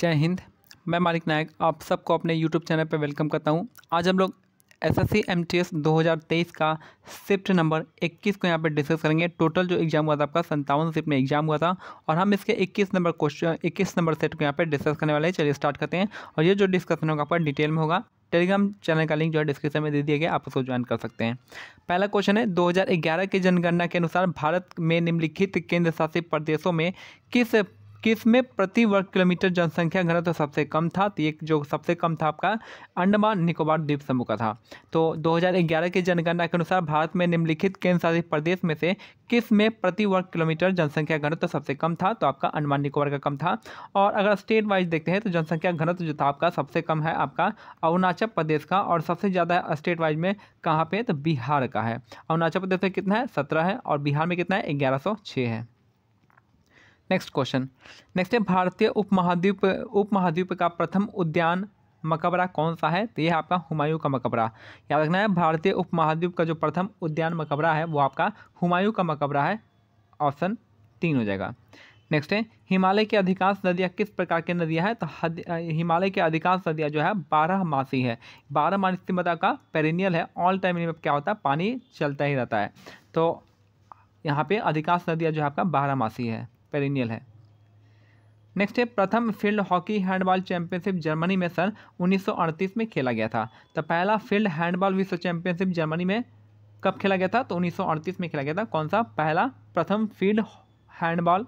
जय हिंद मैं मालिक नायक आप सबको अपने यूट्यूब चैनल पर वेलकम करता हूँ आज हम लोग S S C M T S दो हज़ार तेईस का शिफ्ट नंबर इक्कीस को यहाँ पर डिस्कस करेंगे टोटल जो एग्ज़ाम हुआ था आपका संतावन शिफ्ट में एग्ज़ाम हुआ था और हम इसके इक्कीस नंबर क्वेश्चन इक्कीस नंबर सेट को यहाँ पर डिस्कस करने वाले हैं चलिए स्टार्ट करते हैं और ये जो डिस्कशन होगा आपका डिटेल में होगा टेलीग्राम चैनल का लिंक जो है डिस्क्रिप्शन में दे दिया गया आप उसको ज्वाइन कर सकते हैं पहला क्वेश्चन है 2011 के जनगणना के अनुसार भारत में निम्नलिखित केंद्र शासित प्रदेशों में किस किस में प्रति वर्ग किलोमीटर जनसंख्या घनत्व तो सबसे कम था तो ये जो सबसे कम था आपका अंडमान निकोबार द्वीप समूह का था तो 2011 के जनगणना के अनुसार भारत में निम्नलिखित केंद्र शासित प्रदेश में से किस में प्रति वर्ग किलोमीटर जनसंख्या घनत्व तो सबसे कम था तो आपका अंडमान निकोबार का कम था और अगर स्टेट वाइज देखते हैं तो जनसंख्या घनत्व जो था आपका सबसे कम है आपका अरुणाचल प्रदेश का और सबसे ज़्यादा स्टेट वाइज में कहाँ पर तो बिहार का है अरुणाचल प्रदेश में कितना है सत्रह है और बिहार में कितना है ग्यारह है नेक्स्ट क्वेश्चन नेक्स्ट है भारतीय उपमहाद्वीप उपमहाद्वीप का प्रथम उद्यान मकबरा कौन सा है तो यह आपका हुमायूं का मकबरा याद रखना है भारतीय उपमहाद्वीप का जो प्रथम उद्यान मकबरा है वो आपका हुमायूं का मकबरा है ऑप्शन तीन हो जाएगा नेक्स्ट है हिमालय की अधिकांश नदियाँ किस प्रकार की नदियाँ हैं तो हिमालय की अधिकांश नदियाँ जो है बारह मासी है बारह मासी मतलब का पेरिनियल है ऑल टाइम क्या होता है पानी चलता ही रहता है तो यहाँ पे अधिकांश नदियाँ जो है आपका बारह मासी है पेरिनियल है नेक्स्ट है प्रथम field hockey handball championship Germany में सन 1938 में खेला गया था तो पहला फील्ड हैंडबॉल विश्व चैंपियनशिप जर्मनी में कब खेला गया था तो 1938 में खेला गया था कौन सा पहला प्रथम फील्ड हैंडबॉल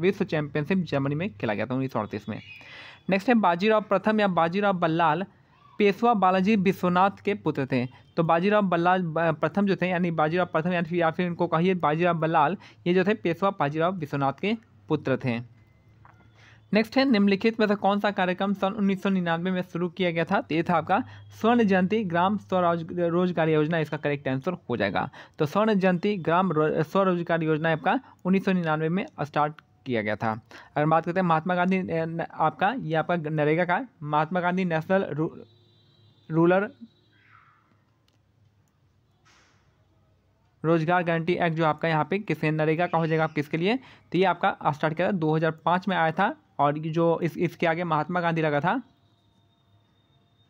विश्व चैंपियनशिप जर्मनी में खेला गया था उन्नीस में नेक्स्ट है बाजीराव प्रथम या बाजीराव बल्लाल पेशवा बालाजी विश्वनाथ के पुत्र थे तो बाजीराव बल्लाल प्रथम जो थे यानी बाजीराव प्रथम या फिर या फिर इनको कहिए बाजीराव बल्लाल ये जो थे पेशवा बाजीराव विश्वनाथ के पुत्र थे नेक्स्ट है निम्नलिखित में से कौन सा कार्यक्रम सन उन्नीस में शुरू किया गया था तो ये था आपका स्वर्ण जयंती ग्राम स्वरोज रोजगार योजना इसका करेक्ट आंसर हो जाएगा तो स्वर्ण जयंती ग्राम स्वरोजगार योजना आपका उन्नीस में स्टार्ट किया गया था अगर बात करते हैं महात्मा गांधी आपका ये आपका नरेगा का Mahatma Gandhi national rural Rozgar guarantee act जो आपका यहाँ पे किसान नरेगा का हो जाएगा आप किसके लिए तो ये आपका स्टार्ट किया था पाँच में आया था और जो इस इसके आगे महात्मा गांधी लगा था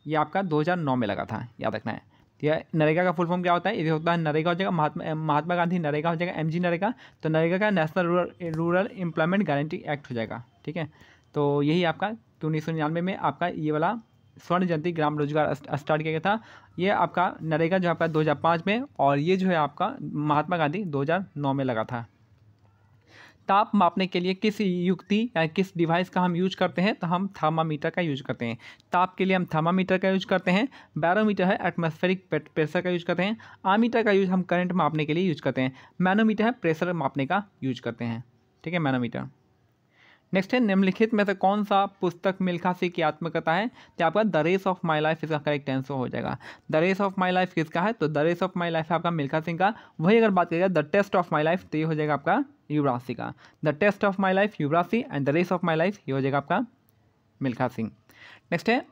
ये आपका 2009 में लगा था याद रखना है तो यह नरेगा का फुल फॉर्म क्या होता है ये होता है नरेगा हो जाएगा महात्मा महात्मा गांधी नरेगा हो जाएगा एमजी नरेगा तो नरेगा का national rural rural employment guarantee act हो जाएगा ठीक है तो यही आपका उन्नीस सौ निन्यानवे में आपका ये वाला स्वर्ण जयंती ग्राम रोजगार स्टार्ट किया गया था ये आपका नरेगा जो आपका 2005 में और ये जो है आपका महात्मा गांधी 2009 में लगा था ताप मापने के लिए किस युक्ति या किस डिवाइस का हम यूज करते हैं तो हम थर्मामीटर का यूज करते हैं ताप के लिए हम थर्मामीटर का यूज करते हैं बैरोमीटर है एटमॉस्फेरिक प्रेशर का यूज करते हैं आमीटर का यूज हम करंट मापने के लिए यूज करते हैं मैनोमीटर है प्रेशर मापने का यूज करते हैं ठीक है मैनोमीटर नेक्स्ट है निम्नलिखित में से कौन सा पुस्तक मिल्खा सिंह की आत्मकथा है तो आपका the race of my life इसका करेक्ट आंसर हो जाएगा the race of my life किसका है तो the race of my life आपका मिल्खा सिंह का वही अगर बात करेगा the test of my life तो ये हो जाएगा आपका युवराज सिंह का the test of my life Yuvraj Singh and the race of my life ये हो जाएगा आपका मिल्खा सिंह नेक्स्ट है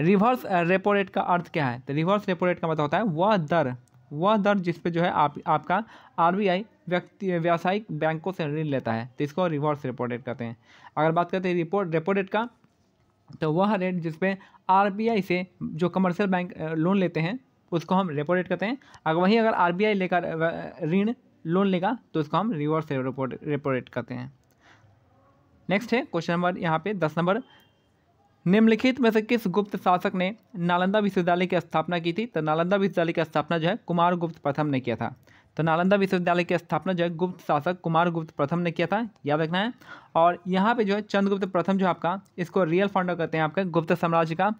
रिवर्स रेपो रेट का अर्थ क्या है तो रिवर्स रेपो रेट का मतलब होता है वह दर वह दर जिस पे जो है आप आपका आरबीआई व्यक्ति व्यावसायिक बैंकों से ऋण लेता है तो इसको रिवर्स रेपो रेट कहते हैं अगर बात करते हैं रिपोर्ट रेपो रेट का तो वह रेट जिसपे आई से जो कमर्शियल बैंक लोन लेते हैं उसको हम रेपो रेट कहते हैं अगर वहीं अगर आई लेकर ऋण लोन लेगा तो उसको हम रिवर्स रेपो रेट कहते हैं नेक्स्ट है क्वेश्चन नंबर यहाँ पे दस नंबर निम्नलिखित में से किस गुप्त शासक ने नालंदा विश्वविद्यालय की स्थापना की थी तो नालंदा विश्वविद्यालय की स्थापना जो है कुमार गुप्त प्रथम ने किया था तो नालंदा विश्वविद्यालय की स्थापना जो है गुप्त शासक कुमार गुप्त प्रथम ने किया था याद रखना है और यहाँ पे जो है चंद्रगुप्त प्रथम जो आपका इसको रियल फाउंडर कहते हैं आपका गुप्त साम्राज्य का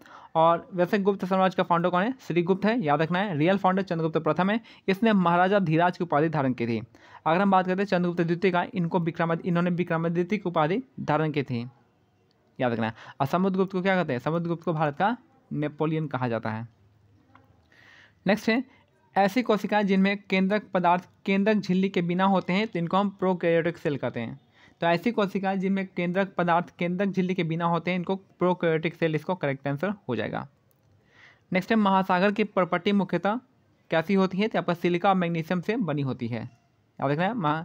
और वैसे गुप्त साम्राज्य का फाउंडर कौन है श्रीगुप्त है याद रखना है रियल फाउंडर चंद्रगुप्त प्रथम है इसने महाराजा धीराज की उपाधि धारण की थी अगर हम बात करते हैं चंद्रगुप्त द्वितीय का इनको विक्रमादित्य इन्होंने विक्रमादित्य की उपाधि धारण की थी याद रखना है समुद्र गुप्त को क्या कहते हैं समुद्र गुप्त को भारत का नेपोलियन कहा जाता है नेक्स्ट है ऐसी कोशिकाएं जिनमें केंद्रक पदार्थ केंद्रक झिल्ली के बिना होते हैं तो इनको हम प्रोकैरियोटिक सेल कहते हैं तो ऐसी कोशिकाएं जिनमें केंद्रक पदार्थ केंद्रक झिल्ली के बिना होते हैं इनको प्रोकैरियोटिक सेल इसको करेक्ट आंसर हो जाएगा नेक्स्ट है महासागर की प्रॉपर्टी मुख्यतः कैसी होती है तो यहाँ पर सिलिका और मैग्नीशियम से बनी होती है याद रखना है महा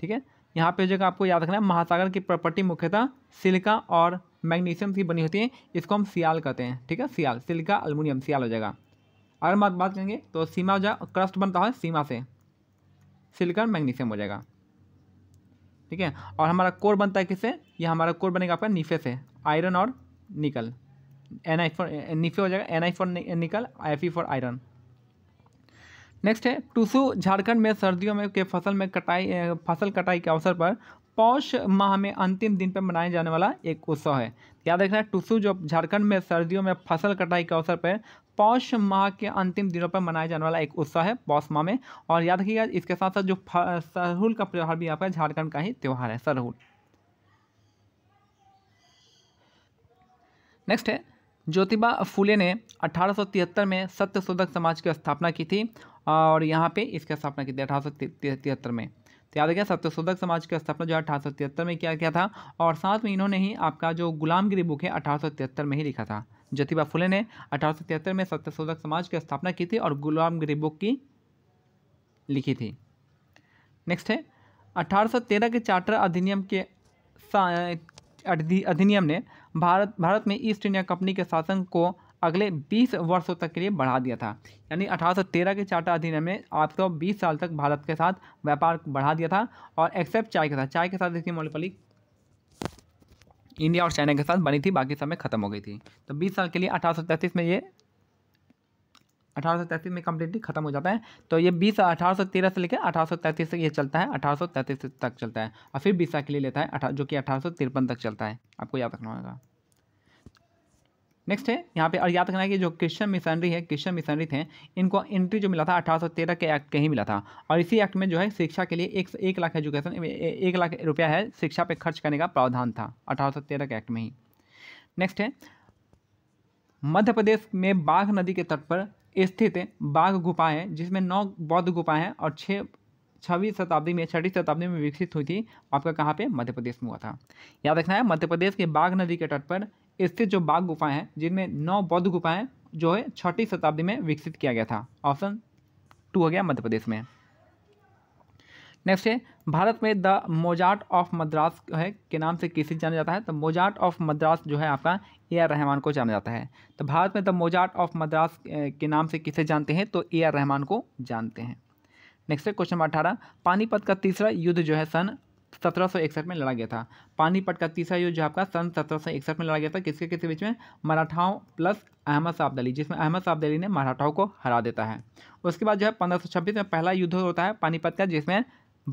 ठीक है यहाँ पर जो आपको याद रखना है महासागर की प्रॉपर्टी मुख्यतः सिलिका और मैग्नीशियम से बनी होती है इसको हम सियाल कहते हैं ठीक है सियाल सिल्का अल्मोनियम सियाल हो जाएगा अगर हम बात करेंगे तो सीमा हो क्रस्ट बनता है सीमा से सिलिकॉन मैग्नीशियम हो जाएगा ठीक है और हमारा कोर बनता है किससे यह हमारा कोर बनेगा आपका नीफे से आयरन और निकल एन आई फॉर नीफे हो जाएगा N I for nickel F Fe for iron next है टूसू झारखंड में सर्दियों में के फसल में कटाई फसल कटाई के अवसर पर पौष माह में अंतिम दिन पर मनाया जाने वाला एक उत्सव है याद रखना टुसू जो झारखंड में सर्दियों में फसल कटाई के अवसर पर पौष माह के अंतिम दिनों पर मनाया जाने वाला एक उत्सव है पौष माह में और याद रखिएगा इसके साथ साथ जो सरहुल का त्यौहार भी यहाँ पर झारखंड का ही त्यौहार है सरहुल नेक्स्ट है ज्योतिबा फूले ने 1873 में सत्य शोधक समाज की स्थापना की थी और यहाँ पे इसकी स्थापना की थी अठारह में तो याद रखिए सत्यशोधक समाज की स्थापना जो है अठारह में किया गया था और साथ में इन्होंने ही आपका जो गुलामगिरी बुक है अठारह में ही लिखा था ज्योतिबा फुले ने अठारह में सत्यशोधक समाज की स्थापना की थी और गुलामगिरी बुक की लिखी थी नेक्स्ट है 1813 के चार्टर अधिनियम के अधिनियम ने भारत भारत में ईस्ट इंडिया कंपनी के शासन को अगले 20 वर्षों तक के लिए बढ़ा दिया था यानी 1813 के चार्टर अधिनियम में आपको तो सौ बीस साल तक भारत के साथ व्यापार बढ़ा दिया था और एक्सेप्ट चाय के साथ चाय के साथ इसकी मोनोपोली इंडिया और चाइना के साथ बनी थी बाकी समय ख़त्म हो गई थी तो बीस साल के लिए अठारह में ये अठारह में कम्प्लीटली खत्म हो जाता है तो ये बीस अठारह से लेकर अठारह तक ये चलता है अठारह तक चलता है और फिर बीस साल के लिए लेता है जो कि अठारह तक चलता है आपको याद रखना होगा नेक्स्ट है यहाँ पे और याद रखना है कि जो क्रिश्चियन मिशनरी है क्रिश्चियन मिशनरी थे इनको एंट्री जो मिला था 1813 के एक्ट के ही मिला था और इसी एक्ट में जो है शिक्षा के लिए एक एक लाख एजुकेशन एक लाख रुपया है शिक्षा पे खर्च करने का प्रावधान था 1813 के एक्ट में ही नेक्स्ट है मध्य प्रदेश में बाघ नदी के तट पर स्थित बाघ गुफा है जिसमें नौ बौद्ध गुफा हैं और छः छब्बीस शताब्दी में छठी शताब्दी में विकसित हुई थी आपका कहाँ पे मध्य प्रदेश में हुआ था याद रखना है मध्य प्रदेश के बाघ नदी के तट पर स्थित जो बाघ गुफाएं हैं जिनमें नौ बौद्ध गुफाएं जो है छठी शताब्दी में विकसित किया गया था ऑप्शन टू हो गया मध्य प्रदेश में नेक्स्ट है भारत में द मोजार्ट ऑफ मद्रास है के नाम से किसी जाना जाता है तो मोजार्ट ऑफ मद्रास जो है आपका ए आर रहमान को जाना जाता है तो भारत में द मोजार्ट ऑफ मद्रास के नाम से किसे जानते हैं तो ए आर रहमान को जानते हैं नेक्स्ट है क्वेश्चन नंबर अठारह पानीपत का तीसरा युद्ध जो है सन सत्रह में लड़ा गया था पानीपत का तीसरा युद्ध आपका सन सत्रह में लड़ा गया था किसके किसके बीच में मराठाओं प्लस अहमद साहब दली जिसमें अहमद साहब दली ने मराठाओं को हरा देता है उसके बाद जो है पंद्रह में पहला युद्ध होता है पानीपत का जिसमें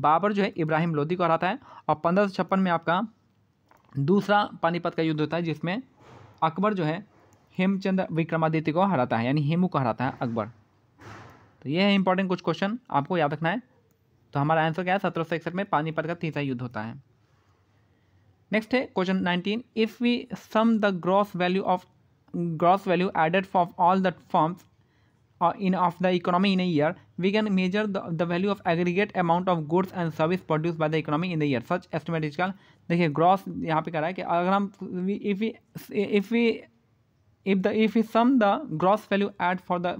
बाबर जो है इब्राहिम लोधी को हराता है और पंद्रह में आपका दूसरा पानीपत का युद्ध होता है जिसमें अकबर जो है हेमचंद विक्रमादित्य को हराता है यानी हेमू को हराता है अकबर तो ये है इंपॉर्टेंट कुछ क्वेश्चन आपको याद रखना है तो हमारा आंसर क्या है सत्रह सौ इकसठ में पानीपत का तीसरा युद्ध होता है नेक्स्ट है question nineteen if we sum the gross value of gross value added for all the firms in of the economy in a year we can measure the value of aggregate amount of goods and service produce by the economy in the year such एस्टिमेटिकल देखिए gross यहाँ पे कह रहा है कि अगर हम if we if we if the if is sum the gross value add for the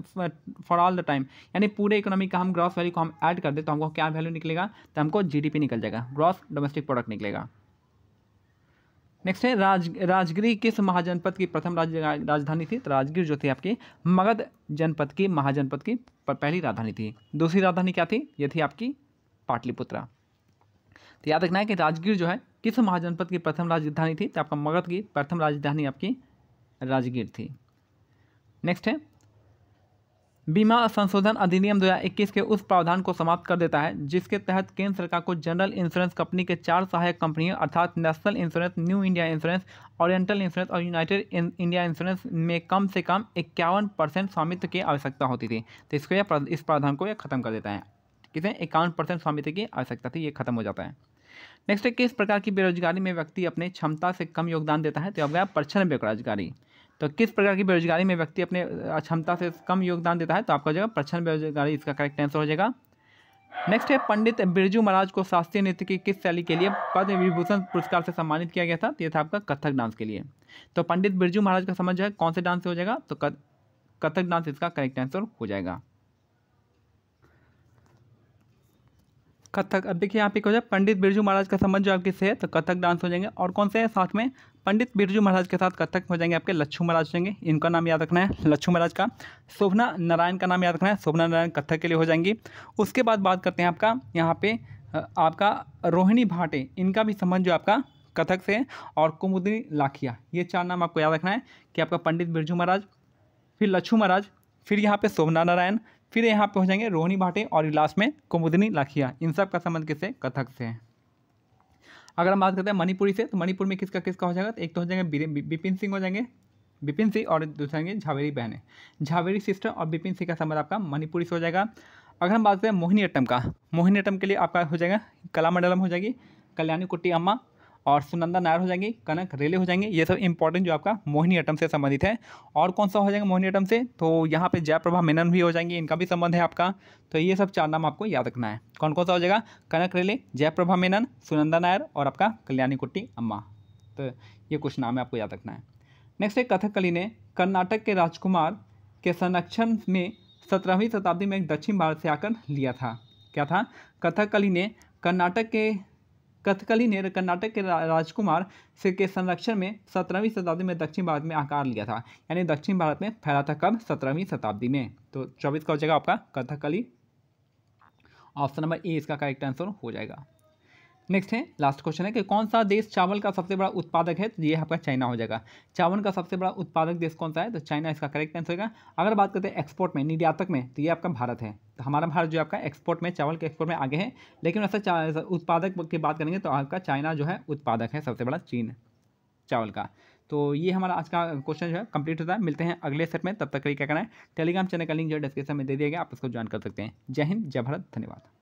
for all the time यानी पूरे इकोनॉमी का हम ग्रॉस वैल्यू को हम ऐड कर दे तो हमको क्या वैल्यू निकलेगा तो हमको जीडीपी निकल जाएगा ग्रॉस डोमेस्टिक प्रोडक्ट निकलेगा नेक्स्ट है राज राजगिरी किस महाजनपद की प्रथम राज, राजधानी थी तो राजगिर जो थी आपकी मगध जनपद की महाजनपद की पहली राजधानी थी दूसरी राजधानी क्या थी ये थी आपकी पाटलिपुत्रा तो याद रखना है कि राजगीर जो है किस महाजनपद की प्रथम राजधानी थी तो आपका मगध की प्रथम राजधानी आपकी राजगीर थी नेक्स्ट है बीमा संशोधन अधिनियम 2021 के उस प्रावधान को समाप्त कर देता है जिसके तहत केंद्र सरकार को जनरल इंश्योरेंस कंपनी के चार सहायक कंपनियों अर्थात national insurance new India insurance oriental insurance और यूनाइटेड इंडिया इंश्योरेंस में कम से कम इक्यावन परसेंट स्वामित्व की आवश्यकता होती थी तो इसको यह इस प्रावधान को यह खत्म कर देता है किसे इक्यावन परसेंट स्वामित्व की आवश्यकता थी ये खत्म हो जाता है नेक्स्ट है किस प्रकार की बेरोजगारी में व्यक्ति अपने क्षमता से कम योगदान देता है तो अब गया प्रच्छन्न बेरोजगारी तो किस प्रकार की बेरोजगारी में व्यक्ति अपने क्षमता से कम योगदान देता है तो आपका जगह प्रच्छन्न बेरोजगारी इसका करेक्ट आंसर हो जाएगा नेक्स्ट है पंडित बिरजू महाराज को शास्त्रीय नृत्य की किस शैली के लिए पद्म विभूषण पुरस्कार से सम्मानित किया गया था तो ये था आपका कथक डांस के लिए तो पंडित बिरजू महाराज का समझ है कौन से डांस हो जाएगा तो कथक डांस इसका करेक्ट आंसर हो जाएगा कथक अब देखिए यहाँ पे क्या हो पंडित बिरजू महाराज का संबंध जो आपके से है तो कथक डांस हो जाएंगे और कौन से है साथ में पंडित बिरजू महाराज के साथ कथक हो जाएंगे आपके लच्छू महाराज होंगे इनका नाम याद रखना है लच्छू महाराज का शोभना नारायण का नाम याद रखना है शोभना नारायण कथक के लिए हो जाएंगी उसके बाद बात करते हैं आपका यहाँ पे आपका रोहिणी भाटे इनका भी संबंध जो आपका कथक से है और कुमुदिनी लाखिया ये चार नाम आपको याद रखना है कि आपका पंडित बिरजू महाराज फिर लच्छू महाराज फिर यहाँ पे शोभना नारायण फिर यहाँ पे हो जाएंगे रोहिणी भाटे और लास्ट में कुमुदिनी लाखिया इन सब का संबंध किससे कथक से है अगर हम बात करते हैं मणिपुरी से तो मणिपुर में किसका किसका हो जाएगा तो एक तो हो जाएंगे बिपिन सिंह हो जाएंगे बिपिन सिंह और दूसरे होंगे झावेरी बहने झावेरी सिस्टर और बिपिन सिंह का संबंध आपका मणिपुरी से हो जाएगा अगर हम बात करें मोहिनी अट्टम का मोहिनी अट्टम के लिए आपका हो जाएगा कला मंडलम हो जाएगी कल्याणी कुट्टी अम्मा और सुनंदा नायर हो जाएंगे कनक रेले हो जाएंगे ये सब इंपॉर्टेंट जो आपका मोहिनी अटम से संबंधित है और कौन सा हो जाएगा मोहिनी अटम से तो यहाँ पे जयप्रभा मेनन भी हो जाएंगे इनका भी संबंध है आपका तो ये सब चार नाम आपको याद रखना है कौन कौन सा हो जाएगा कनक रेले जयप्रभा मेनन सुनंदा नायर और आपका कल्याणी कुट्टी अम्मा तो ये कुछ नाम है आपको याद रखना है नेक्स्ट है कथकली ने कर्नाटक के राजकुमार के संरक्षण में सत्रहवीं शताब्दी में दक्षिण भारत से आकर लिया था क्या था कथकली ने कर्नाटक के कथकली ने कर्नाटक के राजकुमार से के संरक्षण में सत्रहवीं शताब्दी में दक्षिण भारत में आकार लिया था यानी दक्षिण भारत में फैला था कब सत्रहवीं शताब्दी में तो चौबीस का हो जाएगा आपका कथकली ऑप्शन नंबर ए इसका करेक्ट आंसर हो जाएगा नेक्स्ट है लास्ट क्वेश्चन है कि कौन सा देश चावल का सबसे बड़ा उत्पादक है तो ये आपका चाइना हो जाएगा चावल का सबसे बड़ा उत्पादक देश कौन सा है तो चाइना इसका करेक्ट आंसर होगा अगर बात करते हैं एक्सपोर्ट में निर्यातक में तो ये आपका भारत है तो हमारा भारत जो आपका एक्सपोर्ट में चावल के एक्सपोर्ट में आगे है लेकिन वैसे उत्पादक की बात करेंगे तो आपका चाइना जो है उत्पादक है सबसे बड़ा चीन चावल का तो ये हमारा आज का क्वेश्चन जो है कंप्लीट होता है मिलते हैं अगले सेट में तब तक के लिए क्या करना है टेलीग्राम चैनल का लिंक जो है डिस्क्रिप्शन में दे दिया गया आप उसको ज्वाइन कर सकते हैं जय हिंद जय भारत धन्यवाद